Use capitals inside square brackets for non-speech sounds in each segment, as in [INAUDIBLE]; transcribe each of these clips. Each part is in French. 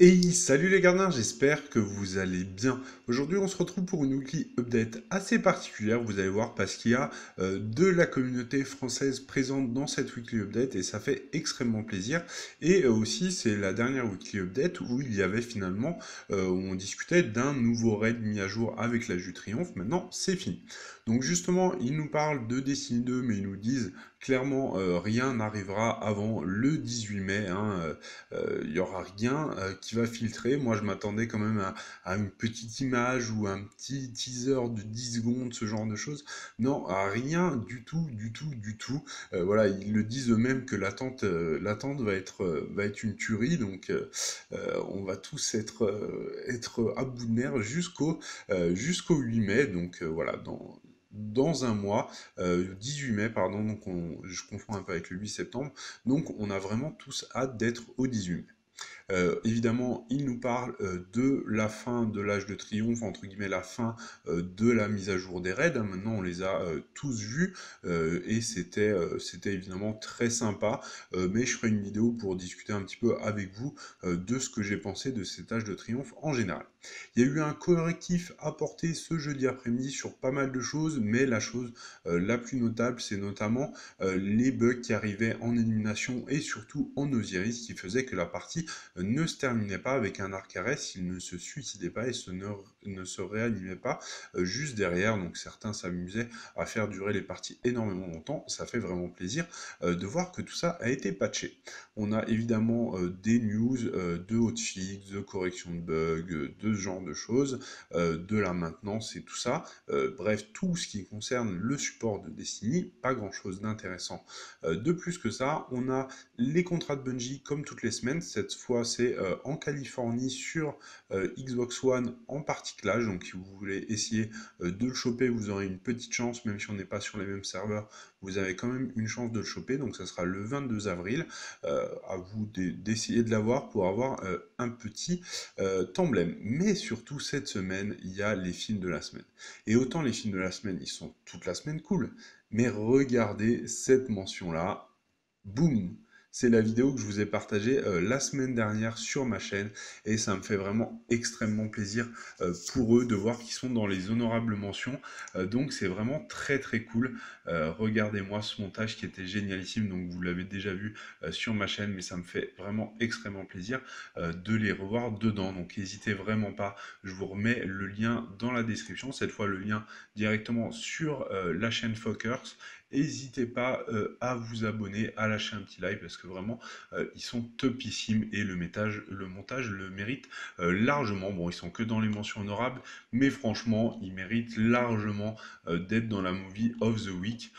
Hey, salut les gardiens, j'espère que vous allez bien. Aujourd'hui, on se retrouve pour une weekly update assez particulière, vous allez voir, parce qu'il y a euh, de la communauté française présente dans cette weekly update et ça fait extrêmement plaisir. Et euh, aussi, c'est la dernière weekly update où il y avait finalement, euh, où on discutait d'un nouveau raid mis à jour avec la Jus Triomphe. Maintenant, c'est fini. Donc justement, ils nous parlent de Destiny 2, mais ils nous disent Clairement, euh, rien n'arrivera avant le 18 mai. Hein, euh, euh, il y n'y aura rien qui va filtrer. Moi, je m'attendais quand même à, une petite image ou un petit teaser de 10 secondes, ce genre de choses. Non, rien du tout, du tout, du tout. voilà, ils le disent eux-mêmes que l'attente l'attente va être, va être une tuerie. Donc, on va tous être, être à bout de mer jusqu'au jusqu'au 8 mai. Donc, voilà, dans, dans un mois, 18 euh, mai, pardon, donc je confonds un peu avec le 8 septembre. Donc on a vraiment tous hâte d'être au 18 mai. Euh, évidemment, il nous parle euh, de la fin de l'âge de triomphe, entre guillemets la fin de la mise à jour des raids. Hein. Maintenant, on les a tous vus et c'était évidemment très sympa. mais je ferai une vidéo pour discuter un petit peu avec vous de ce que j'ai pensé de cet âge de triomphe en général. Il y a eu un correctif apporté ce jeudi après-midi sur pas mal de choses, mais la chose euh, la plus notable, c'est notamment euh, les bugs qui arrivaient en élimination et surtout en Osiris qui faisait que la partie euh, ne se terminait pas avec un arc-arrêt il ne se suicidait pas et ne, se réanimait pas juste derrière. Donc certains s'amusaient à faire durer les parties énormément longtemps. Ça fait vraiment plaisir de voir que tout ça a été patché. On a évidemment des news de hotfix, de correction de bugs, de genre de choses, euh, de la maintenance et tout ça. Euh, bref, tout ce qui concerne le support de Destiny, pas grand-chose d'intéressant. Euh, de plus que ça, on a les contrats de Bungie comme toutes les semaines. Cette fois, c'est en Californie sur Xbox One en particulage, Donc, si vous voulez essayer de le choper, vous aurez une petite chance, même si on n'est pas sur les mêmes serveurs, vous avez quand même une chance de le choper. Donc, ça sera le 22 avril. à vous d'essayer de l'avoir pour avoir un petit euh, emblème. Mais surtout, cette semaine, il y a les films de la semaine. Et autant les films de la semaine, ils sont toute la semaine cool. Mais regardez cette mention-là. Boum c'est la vidéo que je vous ai partagée euh, la semaine dernière sur ma chaîne et ça me fait vraiment extrêmement plaisir euh, pour eux de voir qu'ils sont dans les honorables mentions. Euh, donc c'est vraiment très très cool. Regardez-moi ce montage qui était génialissime. Donc vous l'avez déjà vu sur ma chaîne, mais ça me fait vraiment extrêmement plaisir de les revoir dedans. Donc n'hésitez vraiment pas. Je vous remets le lien dans la description. Cette fois le lien directement sur la chaîne Fokkers. N'hésitez pas euh, à vous abonner, à lâcher un petit like parce que vraiment euh, ils sont topissimes et le, le montage le mérite euh, largement. Bon, ils sont que dans les mentions honorables, mais franchement, ils méritent largement d'être dans la movie of the week.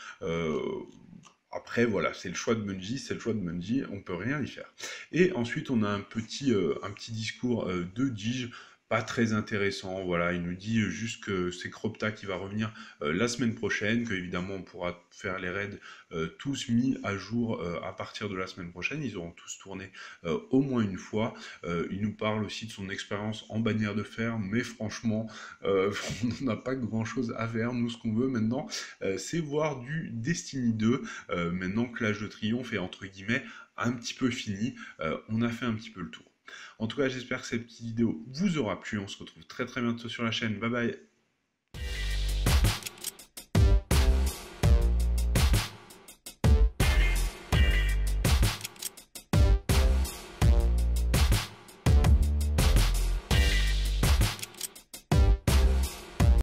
Après, voilà, c'est le choix de Bungie, c'est le choix de Bungie, on peut rien y faire. Et ensuite, on a un petit, un petit discours de Dige pas très intéressant. Voilà, il nous dit juste que c'est Cropta qui va revenir euh, la semaine prochaine, que évidemment on pourra faire les raids euh, tous mis à jour euh, à partir de la semaine prochaine. Ils auront tous tourné au moins une fois. il nous parle aussi de son expérience en bannière de fer, mais franchement, [LAUGHS] on n'a pas grand chose à faire. Nous, ce qu'on veut maintenant, c'est voir du Destiny 2. maintenant que l'âge de triomphe est entre guillemets un petit peu fini, on a fait un petit peu le tour. En tout cas, j'espère que cette petite vidéo vous aura plu. On se retrouve très très bientôt sur la chaîne. Bye bye